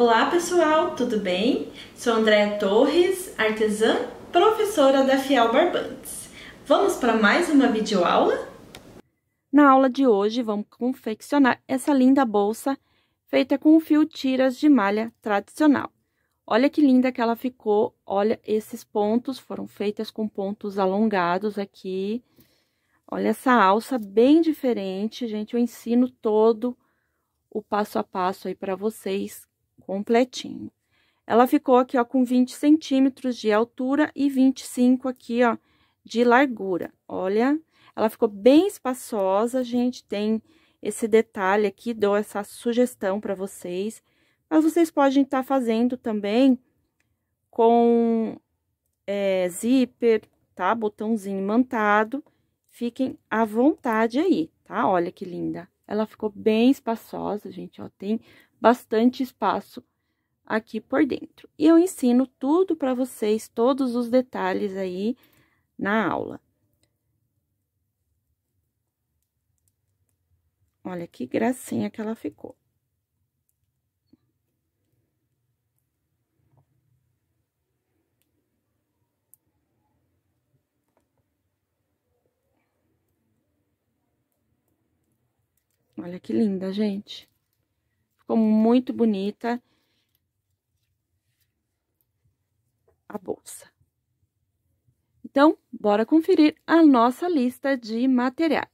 Olá pessoal, tudo bem? Sou Andréa Torres, artesã, professora da Fial Barbantes. Vamos para mais uma videoaula? Na aula de hoje, vamos confeccionar essa linda bolsa feita com fio tiras de malha tradicional. Olha que linda que ela ficou, olha esses pontos, foram feitas com pontos alongados aqui. Olha essa alça bem diferente, gente, eu ensino todo o passo a passo aí para vocês completinho. Ela ficou aqui, ó, com 20 centímetros de altura e 25 aqui, ó, de largura. Olha, ela ficou bem espaçosa, gente, tem esse detalhe aqui, dou essa sugestão para vocês. Mas vocês podem estar tá fazendo também com é, zíper, tá? Botãozinho mantado. Fiquem à vontade aí, tá? Olha que linda. Ela ficou bem espaçosa, gente, ó. Tem bastante espaço aqui por dentro. E eu ensino tudo para vocês, todos os detalhes aí na aula. Olha que gracinha que ela ficou. Olha que linda, gente. Ficou muito bonita a bolsa. Então, bora conferir a nossa lista de materiais.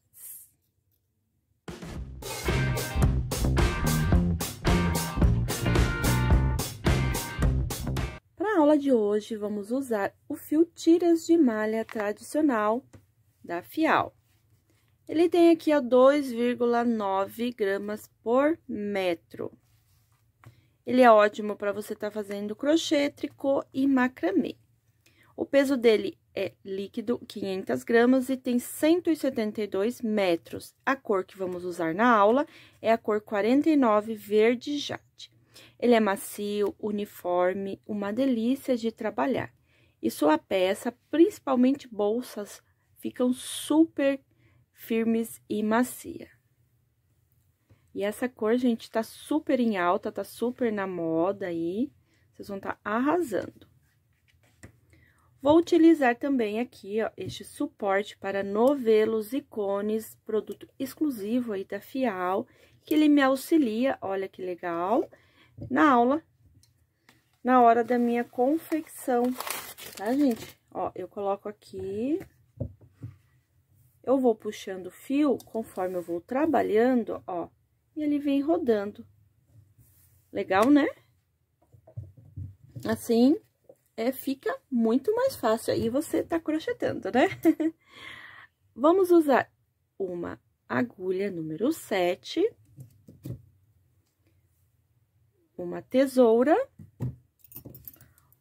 Para a aula de hoje, vamos usar o fio tiras de malha tradicional da Fial. Ele tem aqui a 2,9 gramas por metro. Ele é ótimo para você estar tá fazendo crochê, tricô e macramê. O peso dele é líquido, 500 gramas, e tem 172 metros. A cor que vamos usar na aula é a cor 49 verde jade. Ele é macio, uniforme, uma delícia de trabalhar. E sua peça, principalmente bolsas, ficam super firmes e macia. E essa cor, gente, tá super em alta, tá super na moda aí. Vocês vão estar tá arrasando. Vou utilizar também aqui, ó, este suporte para novelos e cones, produto exclusivo aí da Fial, que ele me auxilia, olha que legal, na aula, na hora da minha confecção, tá, gente? Ó, eu coloco aqui, eu vou puxando o fio conforme eu vou trabalhando, ó, e ele vem rodando. Legal, né? Assim, é, fica muito mais fácil. Aí você tá crochetando, né? Vamos usar uma agulha número 7, uma tesoura.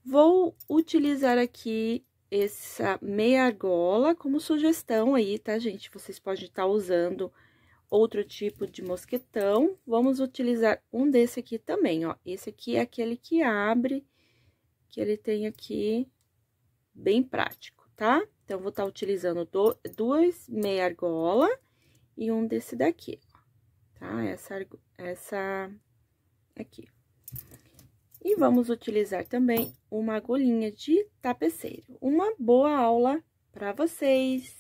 Vou utilizar aqui essa meia argola como sugestão aí, tá, gente? Vocês podem estar tá usando outro tipo de mosquetão. Vamos utilizar um desse aqui também, ó. Esse aqui é aquele que abre, que ele tem aqui bem prático, tá? Então, vou estar tá utilizando do, duas meia argola e um desse daqui, ó, tá? Essa, essa aqui. E vamos utilizar também uma agulhinha de tapeceiro. Uma boa aula para vocês!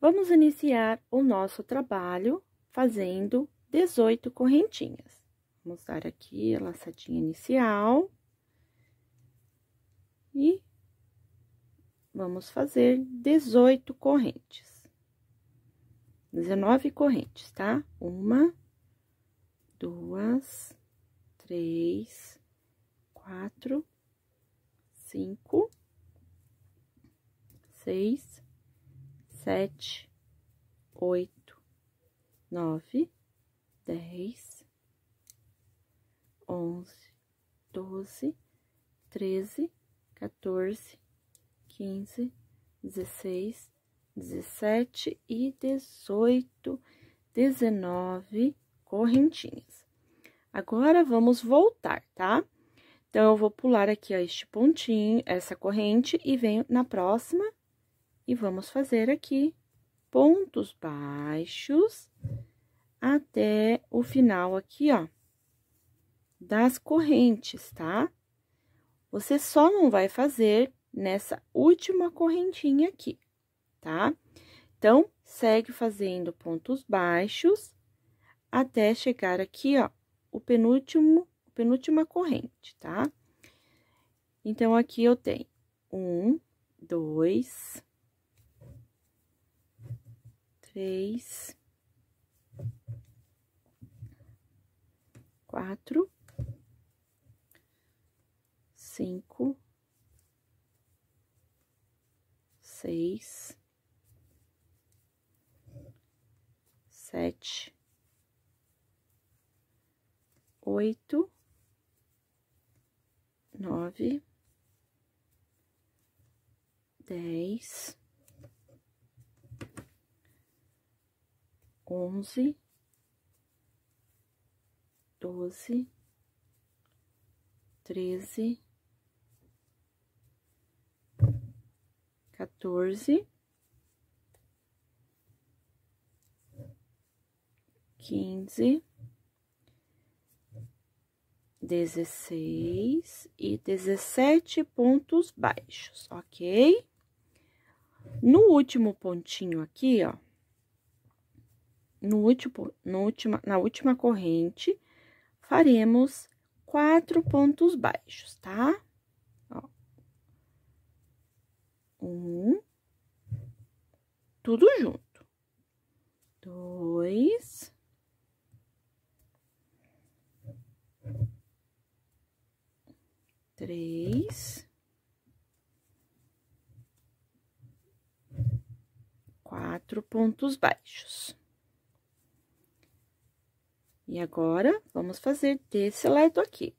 Vamos iniciar o nosso trabalho fazendo 18 correntinhas. Vamos dar aqui a laçadinha inicial. E vamos fazer 18 correntes. 19 correntes, tá? Uma, duas, três, quatro, cinco, seis, sete, oito, nove, dez, onze, doze, treze, quatorze, quinze, dezesseis, 17 e 18, 19 correntinhas. Agora, vamos voltar, tá? Então, eu vou pular aqui, ó, este pontinho, essa corrente, e venho na próxima, e vamos fazer aqui pontos baixos até o final aqui, ó, das correntes, tá? Você só não vai fazer nessa última correntinha aqui tá? Então, segue fazendo pontos baixos até chegar aqui, ó, o penúltimo, penúltima corrente, tá? Então, aqui eu tenho um, dois, três, quatro, cinco, seis, sete, oito, nove, dez, onze, doze, treze, quatorze. quinze, dezesseis e dezessete pontos baixos, ok? No último pontinho aqui, ó, no último, no última, na última corrente, faremos quatro pontos baixos, tá? Ó. Um, tudo junto. Dois, três, quatro pontos baixos. E agora, vamos fazer desse lado aqui.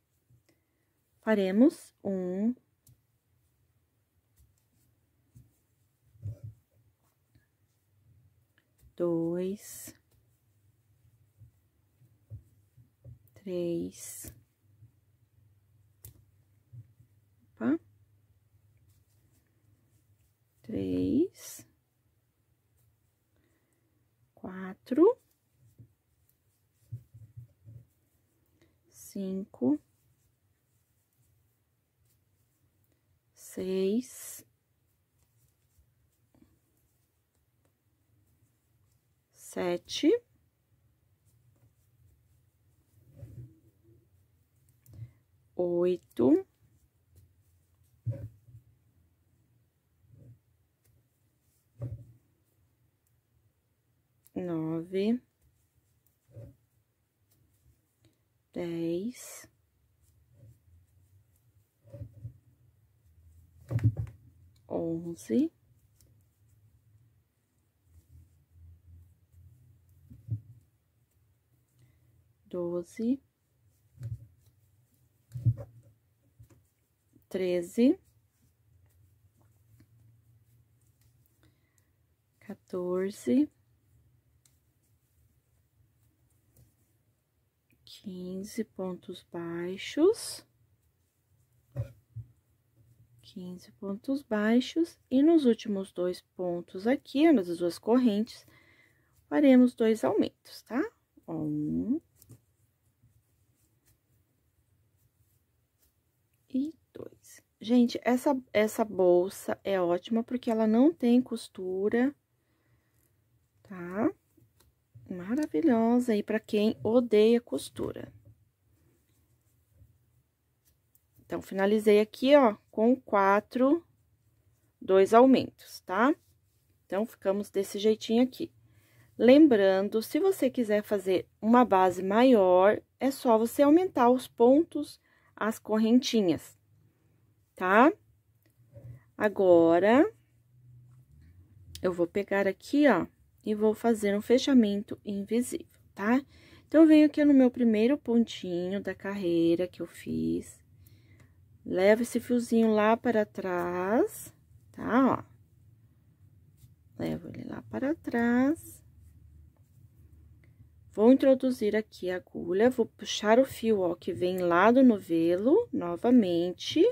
Faremos um, dois, três, três, quatro, cinco, seis, sete, oito, nove, dez, onze, doze, treze, quatorze. 15 pontos baixos, 15 pontos baixos, e nos últimos dois pontos aqui, nas duas correntes, faremos dois aumentos, tá? Um. E dois. Gente, essa, essa bolsa é ótima porque ela não tem costura, tá? Tá? maravilhosa aí para quem odeia costura. Então, finalizei aqui, ó, com quatro, dois aumentos, tá? Então, ficamos desse jeitinho aqui. Lembrando, se você quiser fazer uma base maior, é só você aumentar os pontos, as correntinhas, tá? Agora, eu vou pegar aqui, ó, e vou fazer um fechamento invisível, tá? Então, eu venho aqui no meu primeiro pontinho da carreira que eu fiz, levo esse fiozinho lá para trás, tá? Ó, levo ele lá para trás. Vou introduzir aqui a agulha, vou puxar o fio, ó, que vem lá do novelo, novamente.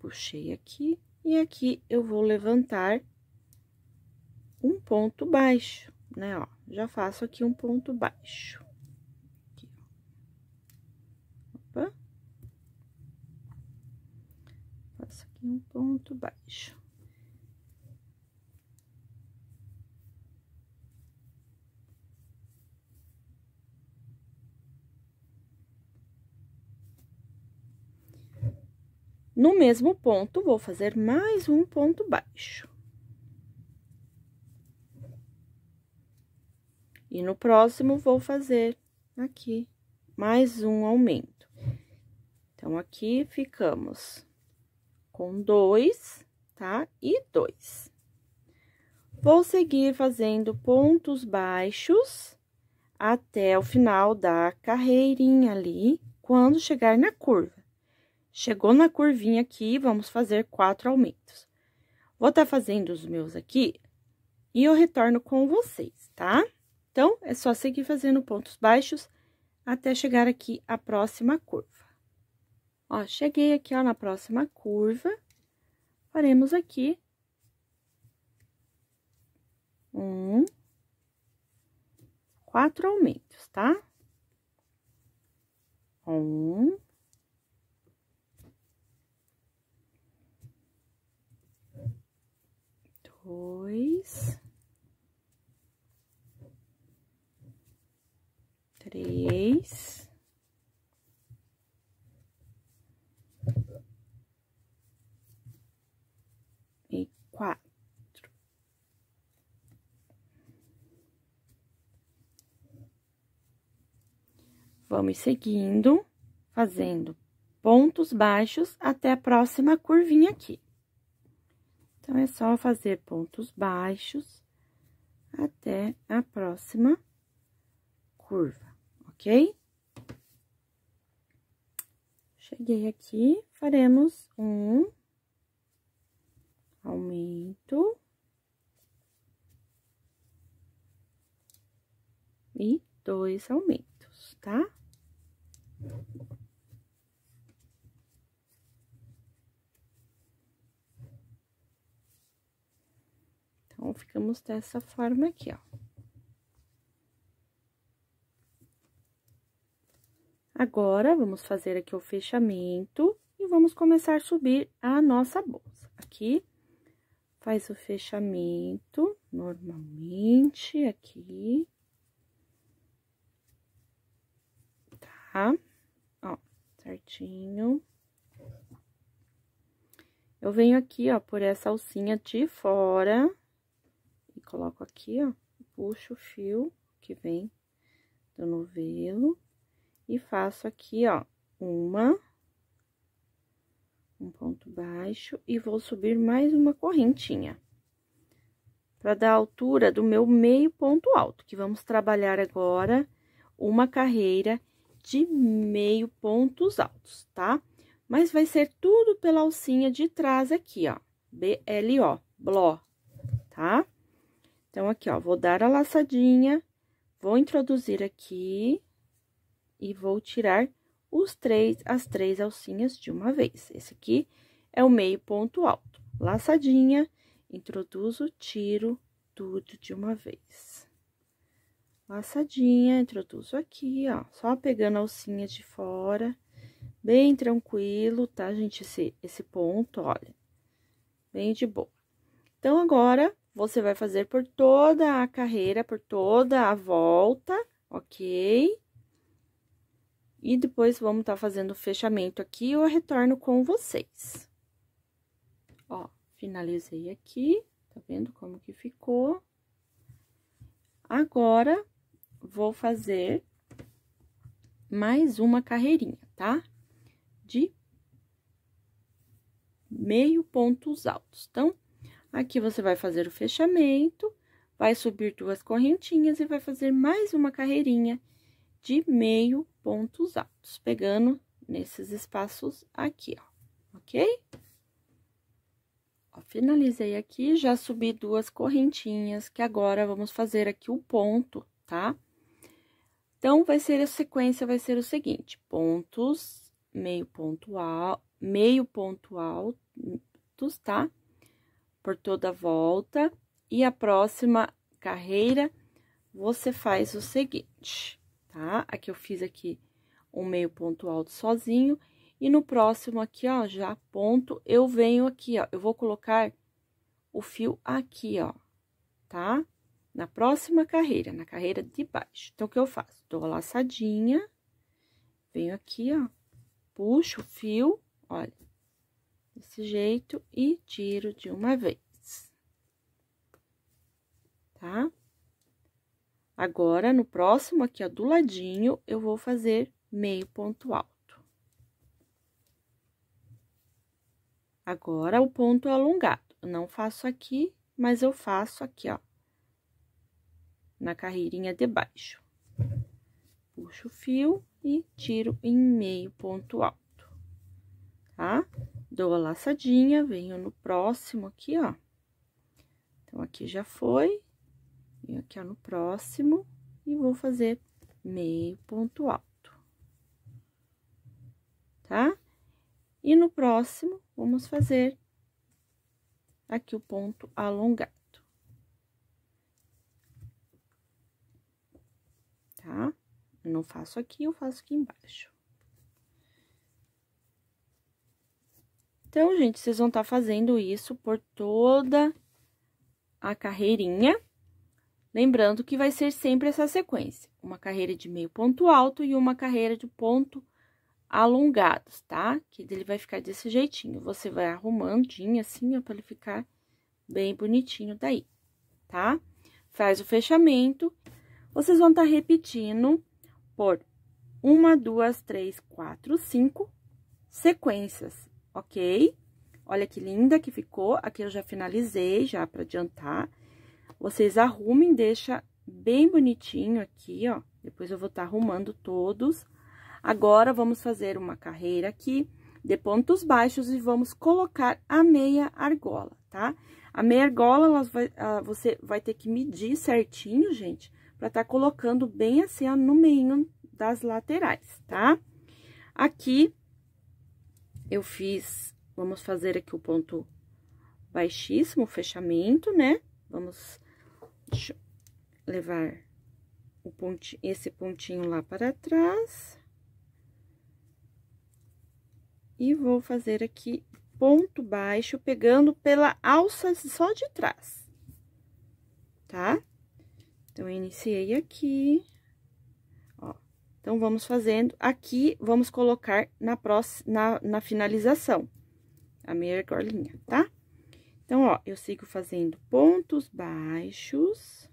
Puxei aqui, e aqui eu vou levantar um ponto baixo, né? Ó, já faço aqui um ponto baixo. Aqui, Opa. Faço aqui um ponto baixo. No mesmo ponto, vou fazer mais um ponto baixo. E no próximo, vou fazer aqui mais um aumento. Então, aqui ficamos com dois, tá? E dois. Vou seguir fazendo pontos baixos até o final da carreirinha ali, quando chegar na curva. Chegou na curvinha aqui, vamos fazer quatro aumentos. Vou estar tá fazendo os meus aqui e eu retorno com vocês, tá? Tá? Então, é só seguir fazendo pontos baixos até chegar aqui a próxima curva. Ó, cheguei aqui, ó, na próxima curva, faremos aqui um, quatro aumentos, tá? Um, dois, três. E quatro. Vamos seguindo, fazendo pontos baixos até a próxima curvinha aqui. Então, é só fazer pontos baixos até a próxima curva ok? Cheguei aqui, faremos um aumento e dois aumentos, tá? Então, ficamos dessa forma aqui, ó. Agora, vamos fazer aqui o fechamento e vamos começar a subir a nossa bolsa. Aqui, faz o fechamento normalmente aqui. Tá? Ó, certinho. Eu venho aqui, ó, por essa alcinha de fora e coloco aqui, ó, puxo o fio que vem do novelo. E faço aqui, ó, uma, um ponto baixo, e vou subir mais uma correntinha. Pra dar a altura do meu meio ponto alto, que vamos trabalhar agora uma carreira de meio pontos altos, tá? Mas vai ser tudo pela alcinha de trás aqui, ó, BLO, bló, tá? Então, aqui, ó, vou dar a laçadinha, vou introduzir aqui, e vou tirar os três, as três alcinhas de uma vez. Esse aqui é o meio ponto alto. Laçadinha, introduzo, tiro tudo de uma vez. Laçadinha, introduzo aqui, ó, só pegando a alcinha de fora, bem tranquilo, tá, gente, esse, esse ponto, olha, bem de boa. Então, agora, você vai fazer por toda a carreira, por toda a volta, ok? E depois, vamos tá fazendo o fechamento aqui, eu retorno com vocês. Ó, finalizei aqui, tá vendo como que ficou? Agora, vou fazer mais uma carreirinha, tá? De meio pontos altos. Então, aqui você vai fazer o fechamento, vai subir duas correntinhas e vai fazer mais uma carreirinha de meio pontos altos, pegando nesses espaços aqui, ó, ok? Ó, finalizei aqui, já subi duas correntinhas, que agora vamos fazer aqui o ponto, tá? Então, vai ser a sequência, vai ser o seguinte, pontos, meio ponto alto, meio ponto altos, tá? Por toda a volta, e a próxima carreira, você faz o seguinte tá? Aqui eu fiz aqui um meio ponto alto sozinho. E no próximo aqui, ó, já ponto, eu venho aqui, ó, eu vou colocar o fio aqui, ó, tá? Na próxima carreira, na carreira de baixo. Então, o que eu faço? Dou a laçadinha, venho aqui, ó, puxo o fio, olha, desse jeito, e tiro de uma vez, tá? Agora, no próximo aqui, ó, do ladinho, eu vou fazer meio ponto alto. Agora, o ponto alongado. Eu não faço aqui, mas eu faço aqui, ó, na carreirinha de baixo. Puxo o fio e tiro em meio ponto alto, tá? Dou a laçadinha, venho no próximo aqui, ó. Então, aqui já foi, Venho aqui, ó, no próximo e vou fazer meio ponto alto, tá? E no próximo, vamos fazer aqui o ponto alongado. Tá? Eu não faço aqui, eu faço aqui embaixo. Então, gente, vocês vão estar tá fazendo isso por toda a carreirinha, Lembrando que vai ser sempre essa sequência, uma carreira de meio ponto alto e uma carreira de ponto alongados, tá? Que ele vai ficar desse jeitinho. Você vai arrumandinho assim, ó, pra ele ficar bem bonitinho daí, tá? Faz o fechamento. Vocês vão estar tá repetindo por uma, duas, três, quatro, cinco sequências, ok? Olha que linda que ficou. Aqui eu já finalizei, já pra adiantar. Vocês arrumem, deixa bem bonitinho aqui, ó. Depois eu vou estar tá arrumando todos. Agora, vamos fazer uma carreira aqui de pontos baixos e vamos colocar a meia argola, tá? A meia argola, vai, você vai ter que medir certinho, gente, pra estar tá colocando bem assim, ó, no meio das laterais, tá? Aqui, eu fiz, vamos fazer aqui o ponto baixíssimo, o fechamento, né? Vamos Deixa eu levar o ponti, esse pontinho lá para trás. E vou fazer aqui ponto baixo, pegando pela alça só de trás, tá? Então, eu iniciei aqui, ó. Então, vamos fazendo. Aqui, vamos colocar na, próxima, na, na finalização, a meia argolinha, tá? Então, ó, eu sigo fazendo pontos baixos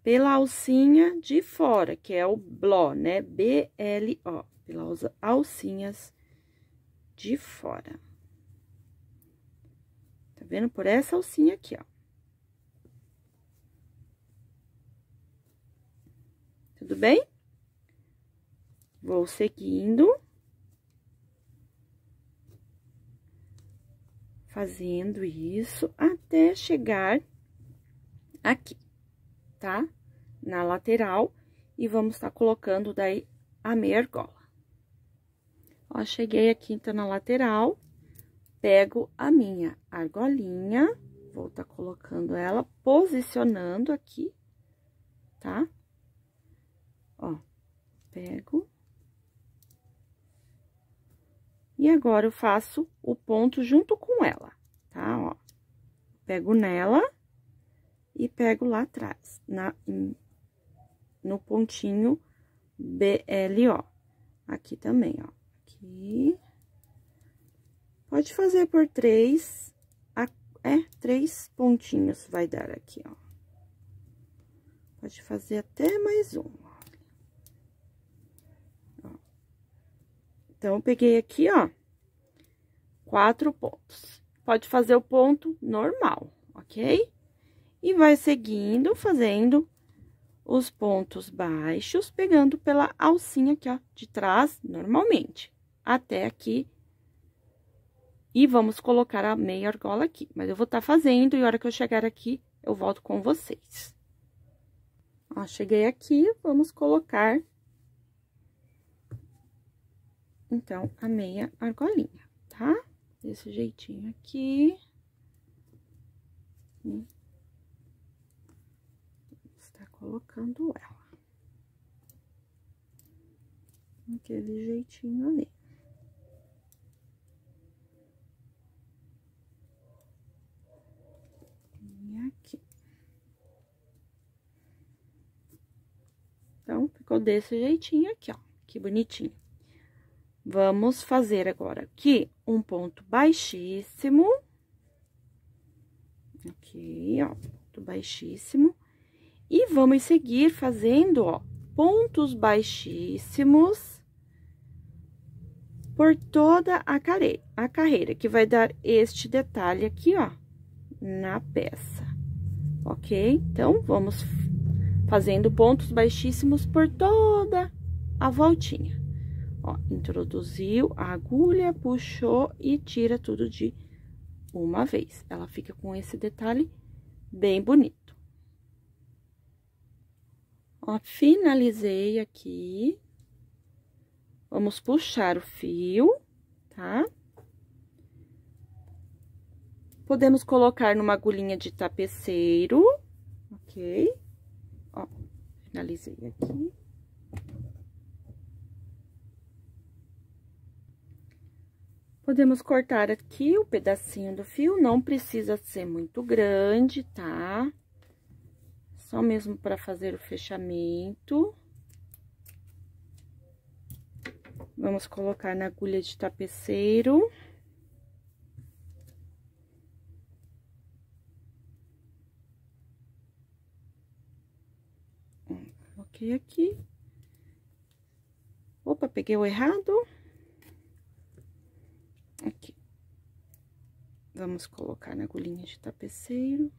pela alcinha de fora, que é o bló, né? B-L-O, pelas alcinhas de fora. Tá vendo? Por essa alcinha aqui, ó. Tudo bem? Vou seguindo. fazendo isso até chegar aqui, tá? Na lateral, e vamos estar tá colocando daí a meia argola. Ó, cheguei aqui, então, na lateral, pego a minha argolinha, vou estar tá colocando ela, posicionando aqui, tá? Ó, pego, E agora, eu faço o ponto junto com ela, tá? Ó, pego nela e pego lá atrás, na, no pontinho BLO. Aqui também, ó, aqui. Pode fazer por três, é, três pontinhos vai dar aqui, ó. Pode fazer até mais um. Então, peguei aqui, ó, quatro pontos. Pode fazer o ponto normal, ok? E vai seguindo, fazendo os pontos baixos, pegando pela alcinha aqui, ó, de trás, normalmente, até aqui. E vamos colocar a meia argola aqui, mas eu vou estar tá fazendo e a hora que eu chegar aqui, eu volto com vocês. Ó, cheguei aqui, vamos colocar então, a meia argolinha, tá? Desse jeitinho aqui. E hum. está colocando ela. Aquele jeitinho ali. E aqui. Então, ficou desse jeitinho aqui, ó. Que bonitinho. Vamos fazer agora aqui um ponto baixíssimo. Aqui, ó, ponto baixíssimo. E vamos seguir fazendo, ó, pontos baixíssimos por toda a carreira, a carreira, que vai dar este detalhe aqui, ó, na peça, ok? Então, vamos fazendo pontos baixíssimos por toda a voltinha. Ó, introduziu a agulha, puxou e tira tudo de uma vez. Ela fica com esse detalhe bem bonito. Ó, finalizei aqui. Vamos puxar o fio, tá? Podemos colocar numa agulhinha de tapeceiro, ok? Ó, finalizei aqui. Podemos cortar aqui o pedacinho do fio, não precisa ser muito grande, tá? Só mesmo para fazer o fechamento. Vamos colocar na agulha de tapeceiro. Hum, coloquei aqui. Opa, peguei o errado. Aqui. Vamos colocar na agulhinha de tapeceiro.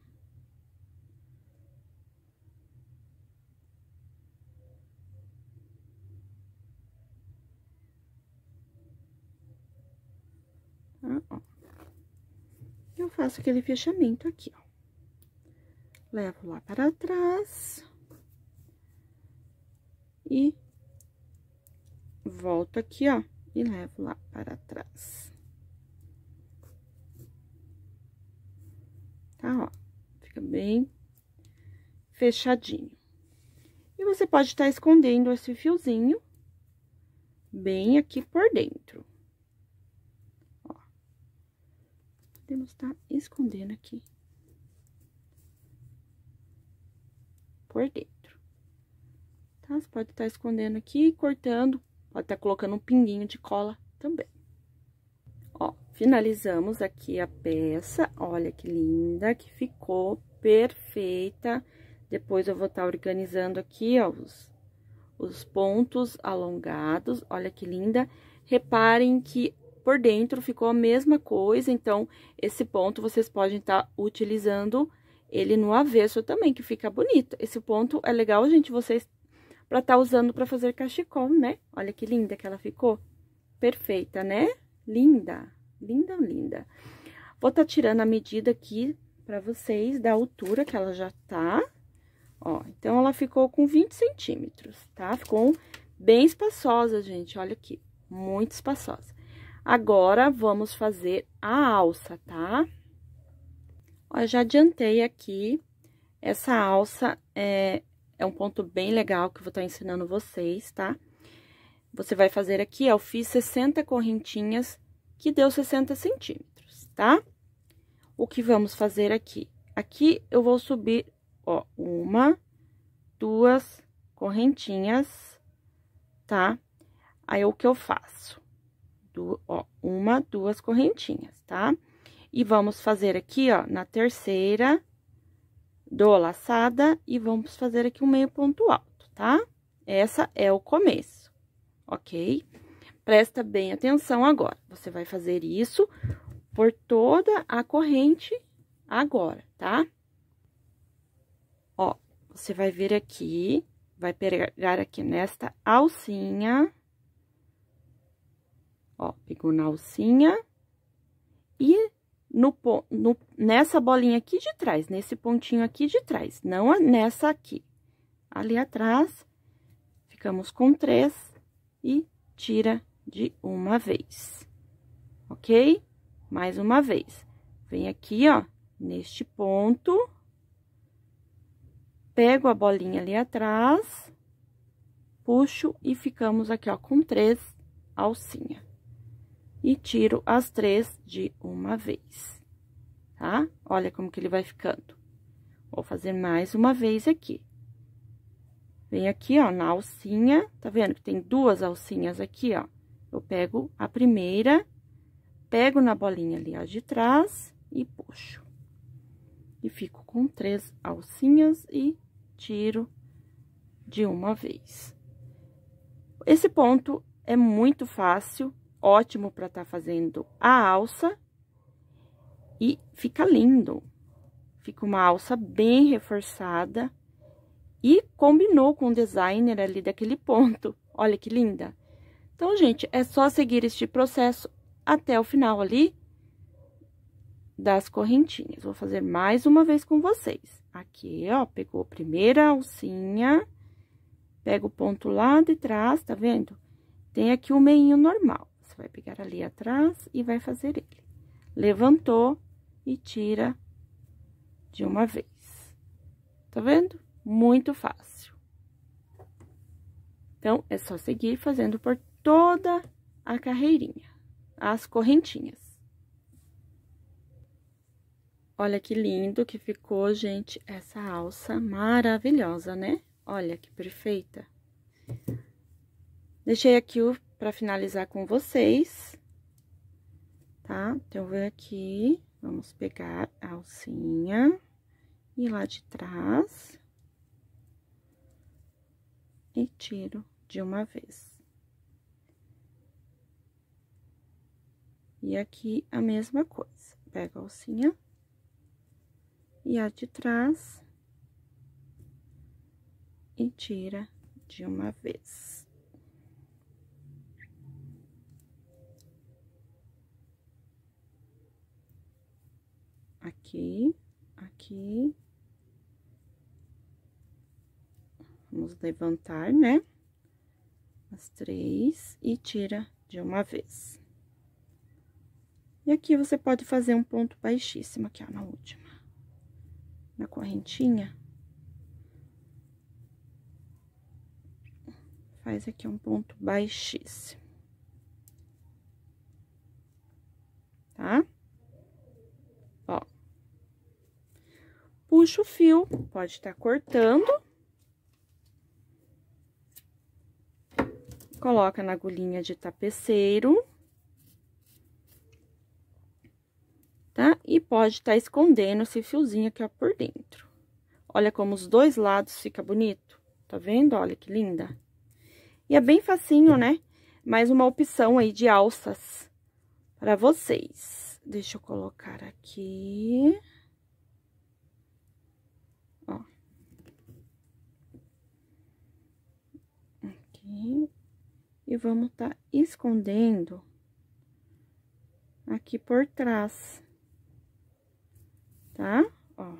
Ah, Eu faço aquele fechamento aqui, ó. Levo lá para trás. E volto aqui, ó, e levo lá para trás. tá? Ó, fica bem fechadinho. E você pode estar tá escondendo esse fiozinho bem aqui por dentro. Ó. Podemos estar tá escondendo aqui. Por dentro. Tá? Você pode estar tá escondendo aqui, cortando, pode estar tá colocando um pinguinho de cola também. Finalizamos aqui a peça, olha que linda que ficou, perfeita. Depois, eu vou estar tá organizando aqui, ó, os, os pontos alongados, olha que linda. Reparem que por dentro ficou a mesma coisa, então, esse ponto vocês podem estar tá utilizando ele no avesso também, que fica bonito. Esse ponto é legal, gente, vocês para estar tá usando para fazer cachecol, né? Olha que linda que ela ficou. Perfeita, né? Linda! linda, linda. Vou tá tirando a medida aqui pra vocês da altura que ela já tá, ó. Então, ela ficou com 20 centímetros, tá? Ficou bem espaçosa, gente, olha aqui, muito espaçosa. Agora, vamos fazer a alça, tá? Ó, já adiantei aqui, essa alça é, é um ponto bem legal que eu vou estar tá ensinando vocês, tá? Você vai fazer aqui, ó, eu fiz 60 correntinhas que deu 60 centímetros, tá? O que vamos fazer aqui? Aqui eu vou subir, ó, uma, duas correntinhas, tá? Aí, o que eu faço? Du, ó, uma, duas correntinhas, tá? E vamos fazer aqui, ó, na terceira, dou laçada e vamos fazer aqui um meio ponto alto, tá? Essa é o começo, ok? Presta bem atenção agora. Você vai fazer isso por toda a corrente agora, tá? Ó, você vai vir aqui, vai pegar aqui nesta alcinha. Ó, pegou na alcinha. E no, no, nessa bolinha aqui de trás, nesse pontinho aqui de trás, não nessa aqui. Ali atrás, ficamos com três e tira de uma vez, ok? Mais uma vez. Vem aqui, ó, neste ponto, pego a bolinha ali atrás, puxo e ficamos aqui, ó, com três alcinha. E tiro as três de uma vez, tá? Olha como que ele vai ficando. Vou fazer mais uma vez aqui. Vem aqui, ó, na alcinha, tá vendo que tem duas alcinhas aqui, ó. Eu pego a primeira, pego na bolinha ali, ó, de trás e puxo. E fico com três alcinhas e tiro de uma vez. Esse ponto é muito fácil, ótimo para estar tá fazendo a alça e fica lindo. Fica uma alça bem reforçada e combinou com o designer ali daquele ponto. Olha que linda! Então, gente, é só seguir este processo até o final ali das correntinhas. Vou fazer mais uma vez com vocês. Aqui, ó, pegou a primeira alcinha, pega o ponto lá de trás, tá vendo? Tem aqui o meinho normal. Você vai pegar ali atrás e vai fazer ele. Levantou e tira de uma vez. Tá vendo? Muito fácil. Então, é só seguir fazendo por toda a carreirinha, as correntinhas. Olha que lindo que ficou, gente, essa alça maravilhosa, né? Olha que perfeita. Deixei aqui para finalizar com vocês, tá? Então, vem aqui, vamos pegar a alcinha e lá de trás e tiro de uma vez. E aqui a mesma coisa. Pega a alcinha e a de trás e tira de uma vez. Aqui, aqui. Vamos levantar, né? As três e tira de uma vez. E aqui você pode fazer um ponto baixíssimo aqui, ó, na última. Na correntinha. Faz aqui um ponto baixíssimo. Tá? Ó. Puxa o fio, pode estar tá cortando. Coloca na agulhinha de tapeceiro. tá? E pode estar tá escondendo esse fiozinho aqui, ó, por dentro. Olha como os dois lados fica bonito, tá vendo? Olha que linda. E é bem facinho, né? Mais uma opção aí de alças para vocês. Deixa eu colocar aqui. Ó. Aqui. E vamos tá escondendo aqui por trás tá? Ó.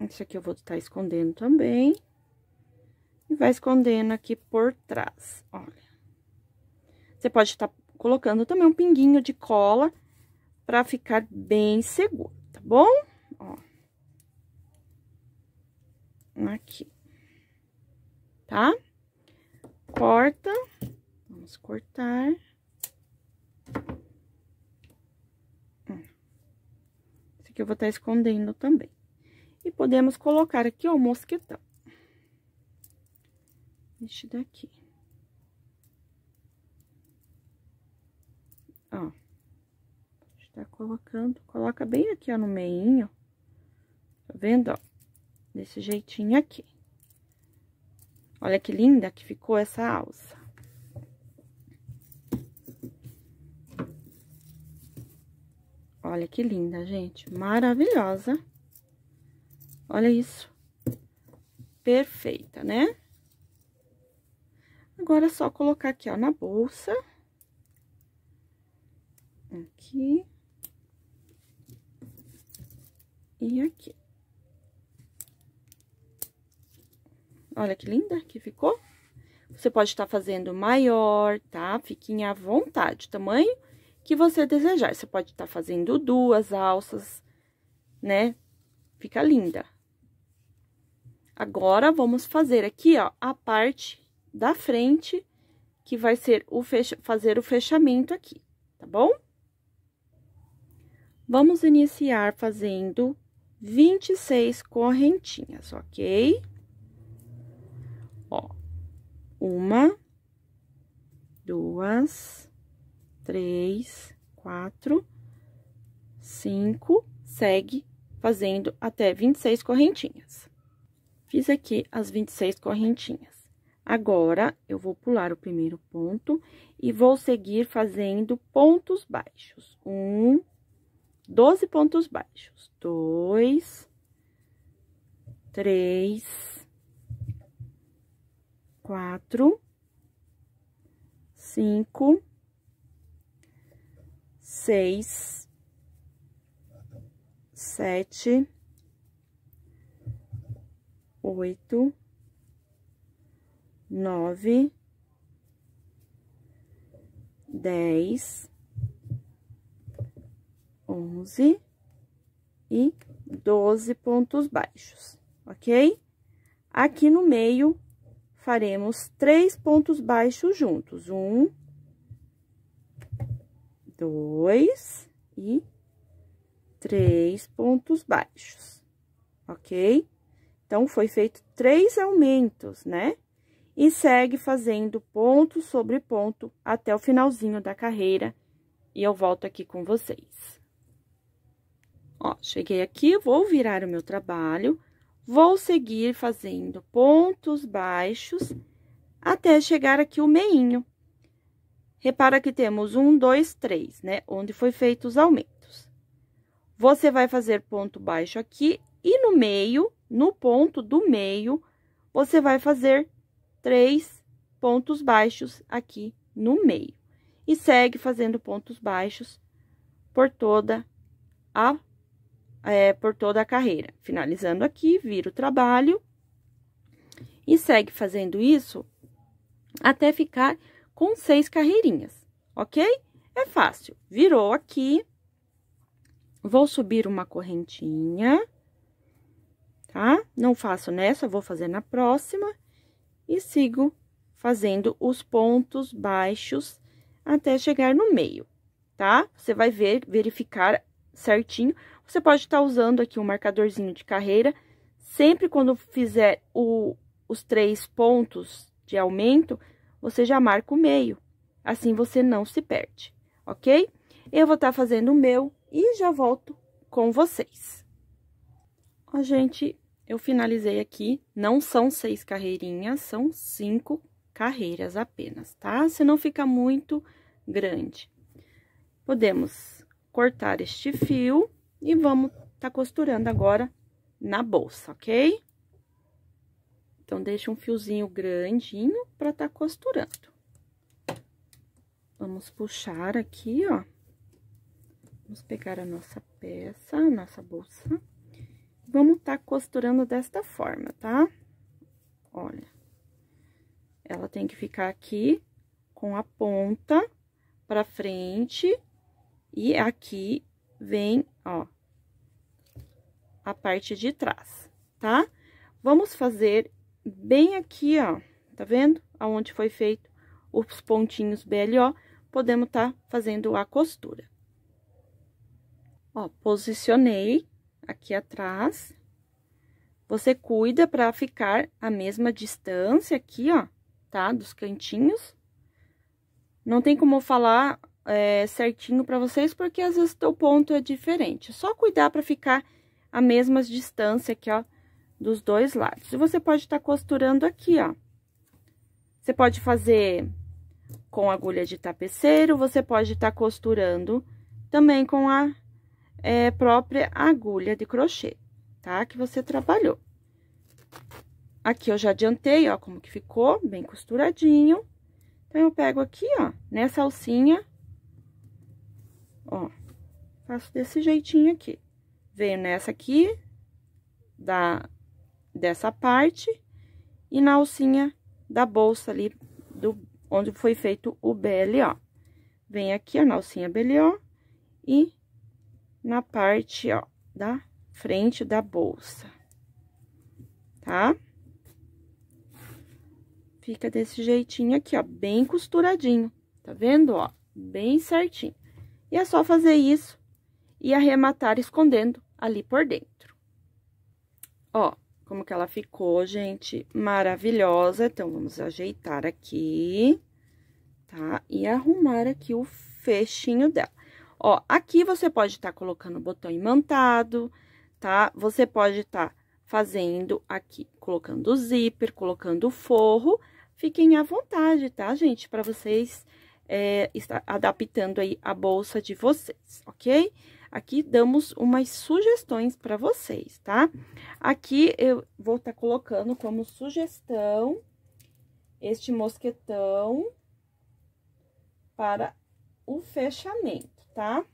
Isso aqui eu vou estar tá escondendo também. E vai escondendo aqui por trás, olha. Você pode estar tá colocando também um pinguinho de cola pra ficar bem seguro, tá bom? Ó. Aqui. Tá? Corta. Vamos cortar. que eu vou estar escondendo também. E podemos colocar aqui, ó, o mosquetão. Este daqui. Ó. Está colocando, coloca bem aqui, ó, no meinho. Tá vendo, ó? Desse jeitinho aqui. Olha que linda que ficou essa alça. Olha que linda, gente. Maravilhosa. Olha isso. Perfeita, né? Agora, é só colocar aqui, ó, na bolsa. Aqui. E aqui. Olha que linda que ficou. Você pode estar tá fazendo maior, tá? Fiquem à vontade. Tamanho que você desejar. Você pode estar tá fazendo duas alças, né? Fica linda. Agora, vamos fazer aqui, ó, a parte da frente, que vai ser o fecha... fazer o fechamento aqui, tá bom? Vamos iniciar fazendo 26 correntinhas, ok? Ó, uma, duas, três, quatro, cinco, segue fazendo até 26 correntinhas. Fiz aqui as 26 correntinhas. Agora, eu vou pular o primeiro ponto e vou seguir fazendo pontos baixos. Um, 12 pontos baixos. Dois, três, quatro, cinco, seis, sete, oito, nove, dez, onze e doze pontos baixos, ok? Aqui no meio, faremos três pontos baixos juntos. Um, dois e três pontos baixos, ok? Então, foi feito três aumentos, né? E segue fazendo ponto sobre ponto até o finalzinho da carreira. E eu volto aqui com vocês. Ó, cheguei aqui, vou virar o meu trabalho, vou seguir fazendo pontos baixos até chegar aqui o meinho. Repara que temos um, dois, três, né? Onde foi feito os aumentos. Você vai fazer ponto baixo aqui e no meio, no ponto do meio, você vai fazer três pontos baixos aqui no meio. E segue fazendo pontos baixos por toda a, é, por toda a carreira. Finalizando aqui, vira o trabalho e segue fazendo isso até ficar com seis carreirinhas, ok? É fácil. Virou aqui, vou subir uma correntinha, tá? Não faço nessa, vou fazer na próxima e sigo fazendo os pontos baixos até chegar no meio, tá? Você vai ver, verificar certinho. Você pode estar tá usando aqui um marcadorzinho de carreira. Sempre quando fizer o, os três pontos de aumento, você já marca o meio. Assim, você não se perde, ok? Eu vou estar tá fazendo o meu e já volto com vocês. Ó, gente, eu finalizei aqui. Não são seis carreirinhas, são cinco carreiras apenas, tá? Se não fica muito grande. Podemos cortar este fio e vamos tá costurando agora na bolsa, ok? Então, deixa um fiozinho grandinho pra tá costurando. Vamos puxar aqui, ó. Vamos pegar a nossa peça, a nossa bolsa. Vamos tá costurando desta forma, tá? Olha. Ela tem que ficar aqui com a ponta pra frente. E aqui vem, ó, a parte de trás, tá? Vamos fazer bem aqui, ó, tá vendo? Aonde foi feito os pontinhos BLO, podemos tá fazendo a costura. Ó, posicionei aqui atrás. Você cuida para ficar a mesma distância aqui, ó, tá? Dos cantinhos. Não tem como falar é, certinho para vocês, porque às vezes o teu ponto é diferente. É só cuidar para ficar a mesma distância aqui, ó, dos dois lados. E você pode estar tá costurando aqui, ó. Você pode fazer com agulha de tapeceiro, você pode estar tá costurando também com a é, própria agulha de crochê, tá? Que você trabalhou. Aqui eu já adiantei, ó, como que ficou, bem costuradinho. Então, eu pego aqui, ó, nessa alcinha, ó, faço desse jeitinho aqui. Venho nessa aqui, da dessa parte e na alcinha da bolsa ali do onde foi feito o BLO. Vem aqui, ó, na alcinha BLO e na parte, ó, da frente da bolsa, tá? Fica desse jeitinho aqui, ó, bem costuradinho, tá vendo, ó? Bem certinho. E é só fazer isso e arrematar escondendo ali por dentro. Ó, como que ela ficou, gente. Maravilhosa. Então, vamos ajeitar aqui, tá? E arrumar aqui o fechinho dela. Ó, aqui você pode estar tá colocando o botão imantado, tá? Você pode estar tá fazendo aqui, colocando o zíper, colocando o forro. Fiquem à vontade, tá, gente? Para vocês é, estar adaptando aí a bolsa de vocês, ok? Ok? Aqui damos umas sugestões para vocês, tá? Aqui eu vou estar tá colocando como sugestão este mosquetão para o fechamento, tá?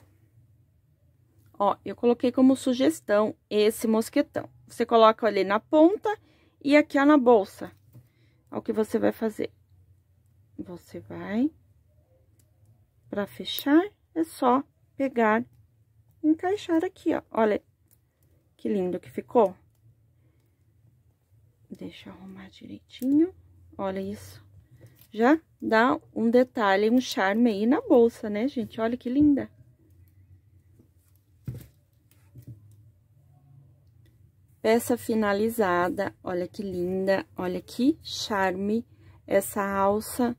Ó, eu coloquei como sugestão esse mosquetão. Você coloca ele na ponta e aqui, ó, na bolsa. Ó, o que você vai fazer? Você vai... Para fechar, é só pegar encaixar aqui, ó. Olha que lindo que ficou. Deixa eu arrumar direitinho. Olha isso. Já dá um detalhe, um charme aí na bolsa, né, gente? Olha que linda. Peça finalizada, olha que linda, olha que charme essa alça,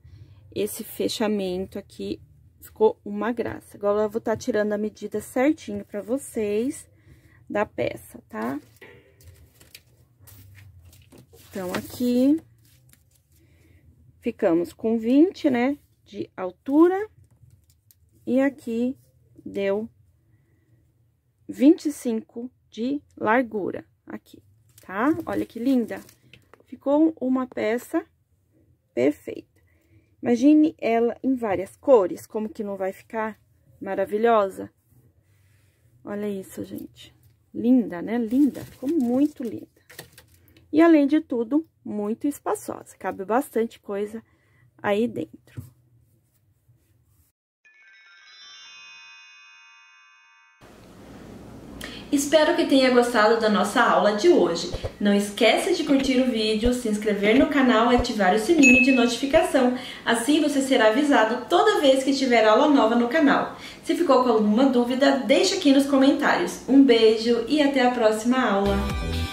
esse fechamento aqui, Ficou uma graça. Agora, eu vou estar tá tirando a medida certinho pra vocês da peça, tá? Então, aqui, ficamos com 20, né, de altura. E aqui, deu 25 de largura aqui, tá? Olha que linda! Ficou uma peça perfeita. Imagine ela em várias cores, como que não vai ficar maravilhosa? Olha isso, gente. Linda, né? Linda, ficou muito linda. E, além de tudo, muito espaçosa, cabe bastante coisa aí dentro. Espero que tenha gostado da nossa aula de hoje. Não esqueça de curtir o vídeo, se inscrever no canal e ativar o sininho de notificação. Assim você será avisado toda vez que tiver aula nova no canal. Se ficou com alguma dúvida, deixe aqui nos comentários. Um beijo e até a próxima aula!